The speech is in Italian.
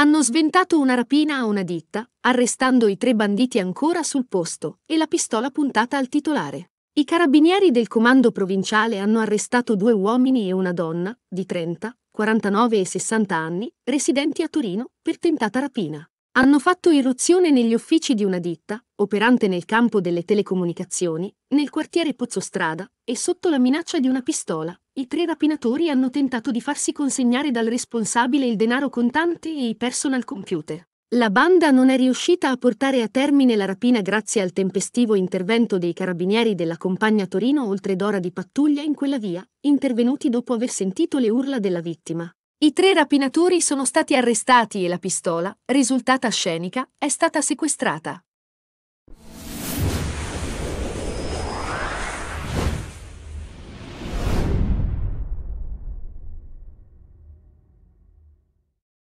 hanno sventato una rapina a una ditta, arrestando i tre banditi ancora sul posto e la pistola puntata al titolare. I carabinieri del comando provinciale hanno arrestato due uomini e una donna, di 30, 49 e 60 anni, residenti a Torino, per tentata rapina. Hanno fatto irruzione negli uffici di una ditta, operante nel campo delle telecomunicazioni, nel quartiere Pozzostrada, e sotto la minaccia di una pistola, i tre rapinatori hanno tentato di farsi consegnare dal responsabile il denaro contante e i personal computer. La banda non è riuscita a portare a termine la rapina grazie al tempestivo intervento dei carabinieri della compagna Torino oltre d'ora di pattuglia in quella via, intervenuti dopo aver sentito le urla della vittima. I tre rapinatori sono stati arrestati e la pistola, risultata scenica, è stata sequestrata.